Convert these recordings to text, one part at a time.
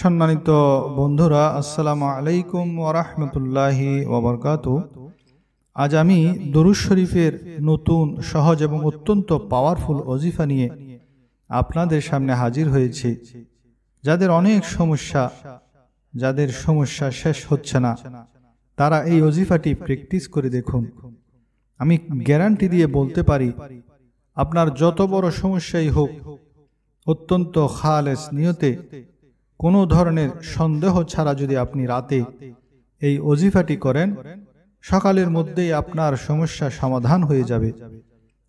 সম্মানিত বন্ধুরা আসসালামু আলাইকুম ওরহমতুল্লাহি ওবরকাত আজ আমি দরুজ শরীফের নতুন সহজ এবং অত্যন্ত পাওয়ারফুল অজিফা নিয়ে আপনাদের সামনে হাজির হয়েছি যাদের অনেক সমস্যা যাদের সমস্যা শেষ হচ্ছে না তারা এই অজিফাটি প্র্যাকটিস করে দেখুন আমি গ্যারান্টি দিয়ে বলতে পারি আপনার যত বড় সমস্যাই হোক অত্যন্ত খালেস নিয়তে কোনো ধরনের সন্দেহ ছাড়া যদি আপনি রাতে এই অজিফাটি করেন সকালের মধ্যেই আপনার সমস্যা সমাধান হয়ে যাবে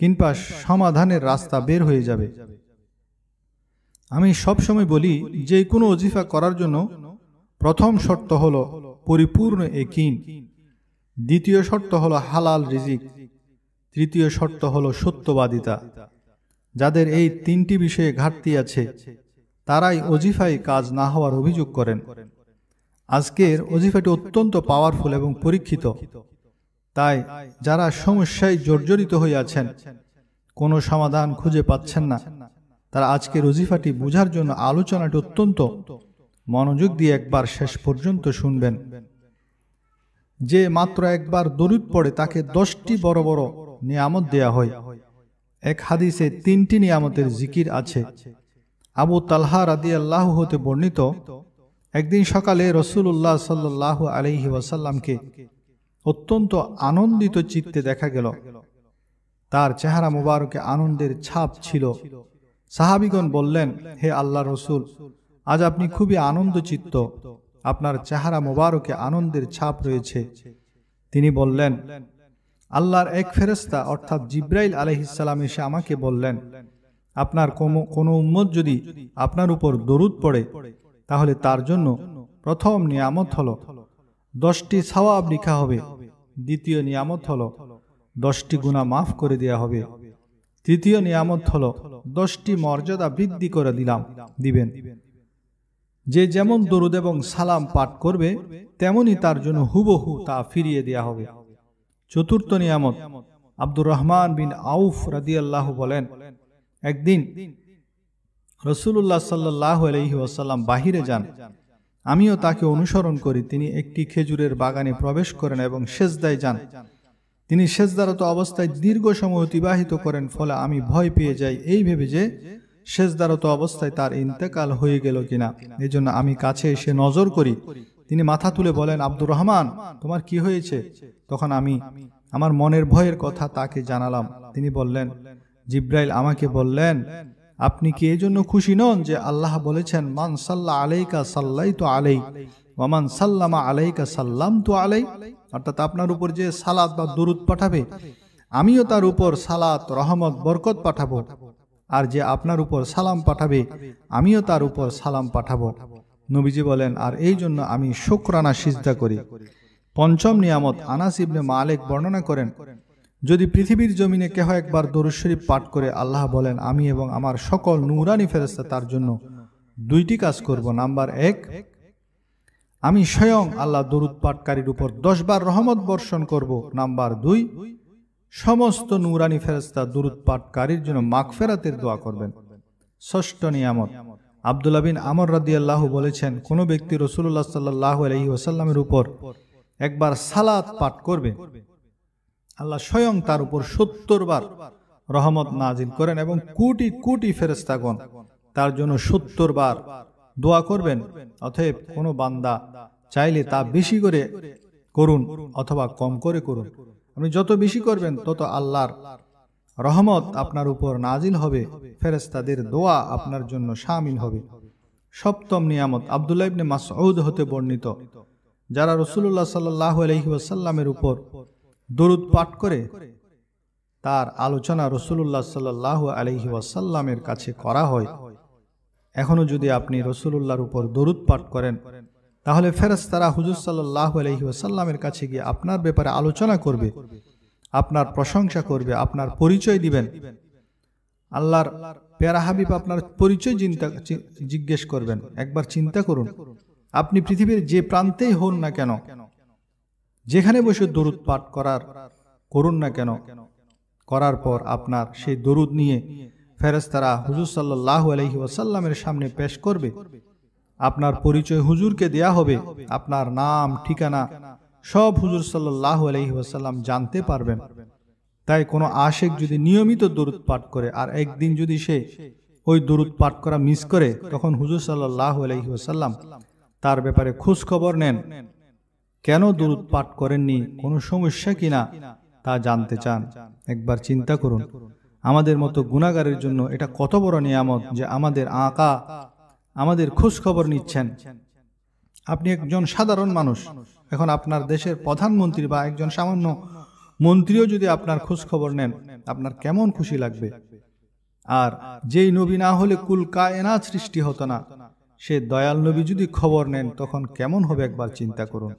কিংবা সমাধানের রাস্তা বের হয়ে যাবে আমি সবসময় বলি যে কোনো অজিফা করার জন্য প্রথম শর্ত হলো পরিপূর্ণ একিন দ্বিতীয় শর্ত হলো হালাল রিজিক তৃতীয় শর্ত হলো সত্যবাদিতা যাদের এই তিনটি বিষয়ে ঘাটতি আছে তারাই অজিফায় কাজ না হওয়ার অভিযোগ করেন আজকের অজিফাটি অত্যন্ত পাওয়ারফুল এবং পরীক্ষিত তাই যারা সমস্যায় জর্জরিত হইয়াছেন কোনো সমাধান খুঁজে পাচ্ছেন না তারা আজকের অজিফাটি বোঝার জন্য আলোচনাটি অত্যন্ত মনোযোগ দিয়ে একবার শেষ পর্যন্ত শুনবেন যে মাত্র একবার দরুদ পড়ে তাকে দশটি বড় বড় নিয়ামত দেয়া হয় এক হাদিসে তিনটি নিয়ামতের জিকির আছে আবু তালহা রাদি আল্লাহ হতে বর্ণিত একদিন সকালে রসুল্লাহ সাল্লাহ আলহি ওয়াসাল্লামকে অত্যন্ত আনন্দিত চিত্তে দেখা গেল তার চেহারা মুবারকে আনন্দের ছাপ ছিল সাহাবিগণ বললেন হে আল্লাহ রসুল আজ আপনি খুবই আনন্দচিত্ত আপনার চেহারা মোবারকে আনন্দের ছাপ রয়েছে তিনি বললেন আল্লাহর এক ফেরেস্তা অর্থাৎ জিব্রাইল আলহিসাল্লাম এসে আমাকে বললেন আপনার কোনো উম্মত যদি আপনার উপর দরুদ পড়ে তাহলে তার জন্য প্রথম নিয়ামত হল দশটি সাওয়াব লিখা হবে দ্বিতীয় নিয়ামত হল দশটি গুণা মাফ করে দেয়া হবে তৃতীয় নিয়ামত হল দশটি মর্যাদা বৃদ্ধি করে দিলাম দিবেন যে যেমন দরুদ এবং সালাম পাঠ করবে তেমনি তার জন্য হুবহু তা ফিরিয়ে দেয়া হবে চতুর্থ নিয়ামত আব্দুর রহমান বিন আউফ রাদিয়াল্লাহ বলেন একদিন রসুল্লাহ সাল্লাহ আলহি ওয়াসাল্লাম বাহিরে যান আমিও তাকে অনুসরণ করি তিনি একটি খেজুরের বাগানে প্রবেশ করেন এবং সেজদায় যান তিনি সেজদারত অবস্থায় দীর্ঘ সময় অতিবাহিত করেন ফলে আমি ভয় পেয়ে যাই এই ভেবে যে সেজদারত অবস্থায় তার ইন্তেকাল হয়ে গেল কিনা এই জন্য আমি কাছে এসে নজর করি তিনি মাথা তুলে বলেন আব্দুর রহমান তোমার কি হয়েছে তখন আমি আমার মনের ভয়ের কথা তাকে জানালাম তিনি বললেন জিব্রাইল আমাকে বললেন আপনি কি এই জন্য খুশি নন যে আল্লাহ বলেছেন মান সাল্লা আলাইকা সাল্লাই তো আলাই মামান সাল্লামা আলাইকা সাল্লাম তো আলাই অর্থাৎ আপনার উপর যে সালাত বা দরুদ পাঠাবে আমিও তার উপর সালাত রহমত বরকত পাঠাবো আর যে আপনার উপর সালাম পাঠাবে আমিও তার উপর সালাম পাঠাবো নবীজি বলেন আর এই জন্য আমি শুক্রানা সিজদা করি পঞ্চম নিয়ামত আনাস ইবনে মালেক বর্ণনা করেন যদি পৃথিবীর জমিনে কেহ একবার দরুশরীফ পাঠ করে আল্লাহ বলেন আমি এবং আমার সকল নূরানি ফেরস্তা তার জন্য দুইটি কাজ করব নাম্বার এক আমি স্বয়ং আল্লাহ দরুদ পাঠকারীর উপর দশবার রহমত বর্ষণ করব নাম্বার দুই সমস্ত নূরানি ফেরস্তা দরুদ পাঠকারীর জন্য ফেরাতের দোয়া করবেন ষষ্ঠ নিয়ামত আবদুল্লা বিন আমর রাদিয়াল্লাহ বলেছেন কোনো ব্যক্তি রসুল্লাহ সাল্লাহ আলহি ওসাল্লামের উপর একবার সালাত পাঠ করবে আল্লাহ স্বয়ং তার উপর সত্তর বার রহমত নাজিল করেন এবং কোটি কোটি ফেরেস্তাগণ তার জন্য সত্তর বার দোয়া করবেন অতএব কোনো বান্দা চাইলে তা বেশি করে করুন অথবা কম করে করুন আপনি যত বেশি করবেন তত আল্লাহর রহমত আপনার উপর নাজিল হবে ফেরেস্তাদের দোয়া আপনার জন্য সামিল হবে সপ্তম নিয়ামত আবদুল্লাহ ইবনে মাসউদ হতে বর্ণিত যারা রসুল্লাহ সাল্লাহ আলহিউসাল্লামের উপর দরুদ পাঠ করে তার আলোচনা রসুল্লাহ সাল্লাহ আলহি ওয়াসাল্লামের কাছে করা হয় এখনও যদি আপনি রসুলুল্লাহর উপর দরুদ পাঠ করেন তাহলে ফেরেস্তারা হুজুর সাল্লাহ আলহি ওয়াসাল্লামের কাছে গিয়ে আপনার ব্যাপারে আলোচনা করবে আপনার প্রশংসা করবে আপনার পরিচয় দিবেন আল্লাহর পেয়ারা হাবিব আপনার পরিচয় চিন্তা জিজ্ঞেস করবেন একবার চিন্তা করুন আপনি পৃথিবীর যে প্রান্তেই হন না কেন যেখানে বসে দরুদ পাঠ করার করুন না কেন করার পর আপনার সেই দরুদ নিয়ে ফেরেস্তারা হুজুর সাল্লাহ আলহি ওয়াসাল্লামের সামনে পেশ করবে আপনার পরিচয় হুজুরকে দেয়া হবে আপনার নাম ঠিকানা সব হুজুর সাল্লাহ আলহি ওয়াসাল্লাম জানতে পারবেন তাই কোনো আশেক যদি নিয়মিত দরুদ পাঠ করে আর একদিন যদি সে ওই দরুদ পাঠ করা মিস করে তখন হুজুর সাল্লাহ আলহি ওয়াসাল্লাম তার ব্যাপারে খোঁজ খবর নেন কেন দুরুদ পাঠ করেননি কোনো সমস্যা কিনা তা জানতে চান একবার চিন্তা করুন আমাদের মতো গুণাগারের জন্য এটা কত বড় নিয়ামত যে আমাদের আঁকা আমাদের খোঁজ খবর নিচ্ছেন আপনি একজন সাধারণ মানুষ এখন আপনার দেশের প্রধানমন্ত্রী বা একজন সামান্য মন্ত্রীও যদি আপনার খোঁজ খবর নেন আপনার কেমন খুশি লাগবে আর যেই নবী না হলে কুল কায়না সৃষ্টি হতো না সে দয়াল নবী যদি খবর নেন তখন কেমন হবে একবার চিন্তা করুন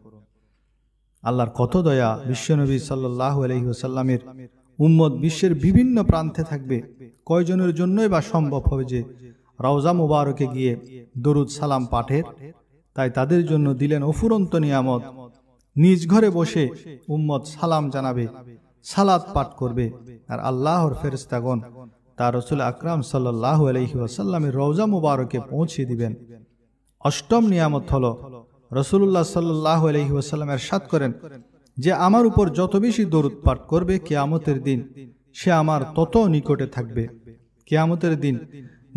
আল্লাহর কত দয়া বিশ্বনবী সাল্লাহ আলহিহসাল্লামের উম্মদ বিশ্বের বিভিন্ন প্রান্তে থাকবে কয়জনের জন্যই বা সম্ভব হবে যে রওজা মুবারকে গিয়ে দরুদ সালাম পাঠের তাই তাদের জন্য দিলেন অফুরন্ত নিয়ামত নিজ ঘরে বসে উম্মদ সালাম জানাবে সালাদ পাঠ করবে আর আল্লাহর ফেরিস্তাগণ তার রসুল আকরাম সাল্লাহ আলহি রওজা মুবারকে পৌঁছে দিবেন অষ্টম নিয়ামত হল রসুল্লাহ সাল্লাহ আলহি ওসাল্লাম এরশাদ করেন যে আমার উপর যত বেশি দরুদ পাঠ করবে কেয়ামতের দিন সে আমার তত নিকটে থাকবে কেয়ামতের দিন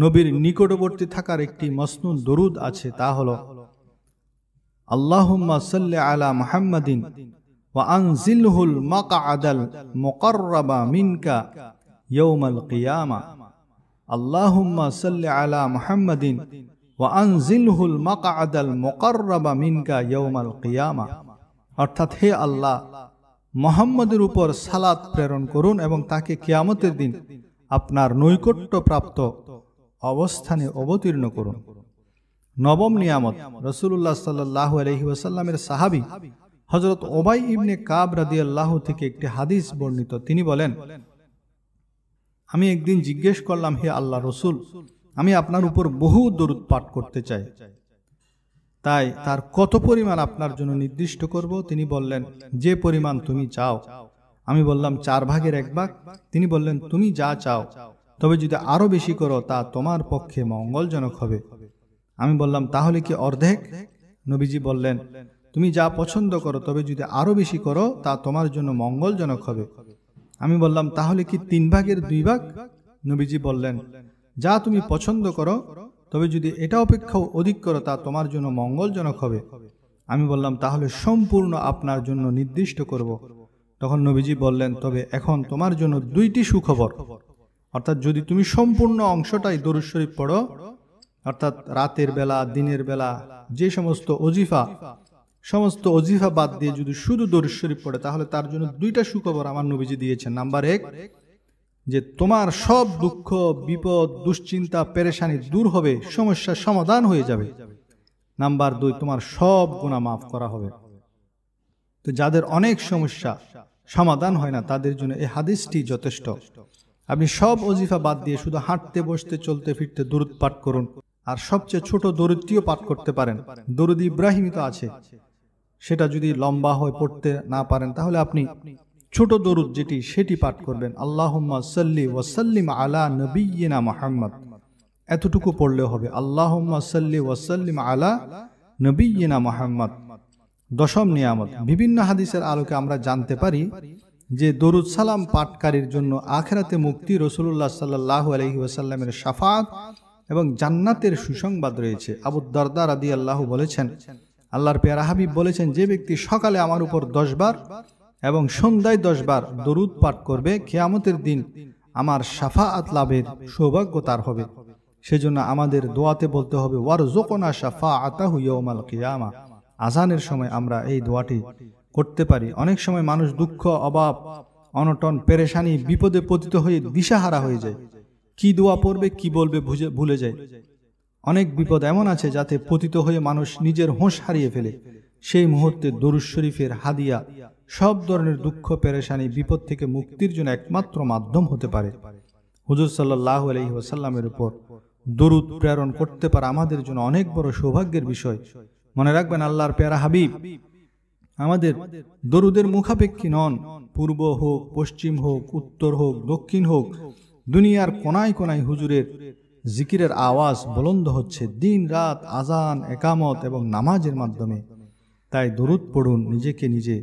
নবীর নিকটবর্তী থাকার একটি মসনুন দরুদ আছে তা হল আল্লাহম্মা সাল্লি আলা মুহাম্মাদিন ওয়া আনজিলহুল মাকআদাল মুকাররাবা মিনকা ইয়াউমাল কিয়ামা আল্লাহম্মা সাল্লে আলা মুহাম্মাদিন ওয়ানজিলহুল মাকা আদাল মোকাররাবা মিনকা ইয়ৌমাল কিয়ামা অর্থাৎ হে আল্লাহ মোহাম্মদের উপর সালাত প্রেরণ করুন এবং তাকে কিয়ামতের দিন আপনার নৈকট্যপ্রাপ্ত অবস্থানে অবতীর্ণ করুন নবম নিয়ামত রসুল্লাহ সাল্লাহ আলহি ওয়াসাল্লামের সাহাবি হজরত ওবাই ইবনে কাব রাদিয়াল্লাহ থেকে একটি হাদিস বর্ণিত তিনি বলেন আমি একদিন জিজ্ঞেস করলাম হে আল্লাহ রসুল আমি আপনার উপর বহু দরুদ পাঠ করতে চাই তাই তার কত পরিমাণ আপনার জন্য নির্দিষ্ট করব তিনি বললেন যে পরিমাণ তুমি চাও আমি বললাম চার ভাগের এক ভাগ তিনি বললেন তুমি যা চাও তবে যদি আরও বেশি করো তা তোমার পক্ষে মঙ্গলজনক হবে আমি বললাম তাহলে কি অর্ধেক নবীজি বললেন তুমি যা পছন্দ করো তবে যদি আরও বেশি করো তা তোমার জন্য মঙ্গলজনক হবে আমি বললাম তাহলে কি তিন ভাগের দুই ভাগ নবীজি বললেন যা তুমি পছন্দ করো তবে যদি এটা অপেক্ষাও অধিক করো তা তোমার জন্য মঙ্গলজনক হবে আমি বললাম তাহলে সম্পূর্ণ আপনার জন্য নির্দিষ্ট করব। তখন নবীজি বললেন তবে এখন তোমার জন্য দুইটি সুখবর অর্থাৎ যদি তুমি সম্পূর্ণ অংশটাই দরুদ শরীফ পড়ো অর্থাৎ রাতের বেলা দিনের বেলা যে সমস্ত অজিফা সমস্ত অজিফা বাদ দিয়ে যদি শুধু দরুদ শরীফ পড়ে তাহলে তার জন্য দুইটা সুখবর আমার নবীজি দিয়েছেন নাম্বার এক যে তোমার সব দুঃখ বিপদ দুশ্চিন্তা পেরেশানি দূর হবে সমস্যার সমাধান হয়ে যাবে নাম্বার দুই তোমার সব গুণা মাফ করা হবে তো যাদের অনেক সমস্যা সমাধান হয় না তাদের জন্য এই হাদিসটি যথেষ্ট আপনি সব অজিফা বাদ দিয়ে শুধু হাঁটতে বসতে চলতে ফিরতে দরুদ পাঠ করুন আর সবচেয়ে ছোট দরুদটিও পাঠ করতে পারেন দরুদ ইব্রাহিম তো আছে সেটা যদি লম্বা হয়ে পড়তে না পারেন তাহলে আপনি ছোট দরুদ যেটি সেটি পাঠ করবেন আল্লাহ সাল্লি ওয়াসাল্লিম আলা নবীনা মোহাম্মদ এতটুকু পড়লে হবে আল্লাহ সাল্লি ওয়াসাল্লিম আলা নবীনা মোহাম্মদ দশম নিয়ামত বিভিন্ন হাদিসের আলোকে আমরা জানতে পারি যে দরুদ সালাম পাঠকারীর জন্য আখেরাতে মুক্তি রসুল্লাহ সাল্লাহ আলহি ওয়াসাল্লামের সাফাত এবং জান্নাতের সুসংবাদ রয়েছে আবু দরদার আদি আল্লাহ বলেছেন আল্লাহর পেয়ারা হাবিব বলেছেন যে ব্যক্তি সকালে আমার উপর দশবার বার এবং সন্ধ্যায় দশবার দরুদ পাঠ করবে খেয়ামতের দিন আমার সাফা লাভের সৌভাগ্য তার হবে সেজন্য আমাদের দোয়াতে বলতে হবে ওয়ার জোকনা সাফা আতাহু ইয়মাল কেয়ামা আজানের সময় আমরা এই দোয়াটি করতে পারি অনেক সময় মানুষ দুঃখ অভাব অনটন পেরেশানি বিপদে পতিত হয়ে দিশাহারা হয়ে যায় কি দোয়া পড়বে কি বলবে ভুলে যায় অনেক বিপদ এমন আছে যাতে পতিত হয়ে মানুষ নিজের হোঁশ হারিয়ে ফেলে সেই মুহূর্তে দরুজ শরীফের হাদিয়া সব ধরনের দুঃখ পেরেশানি বিপদ থেকে মুক্তির জন্য একমাত্র মাধ্যম হতে পারে হুজুর সাল্লাহ আলহি উপর দরুদ প্রেরণ করতে পারে আমাদের জন্য অনেক বড় সৌভাগ্যের বিষয় মনে রাখবেন আল্লাহর পেয়ারা হাবিব আমাদের দরুদের মুখাপেক্ষী নন পূর্ব হোক পশ্চিম হোক উত্তর হোক দক্ষিণ হোক দুনিয়ার কোনায় কোনায় হুজুরের জিকিরের আওয়াজ বলন্দ হচ্ছে দিন রাত আজান একামত এবং নামাজের মাধ্যমে তাই দরুদ পড়ুন নিজেকে নিজে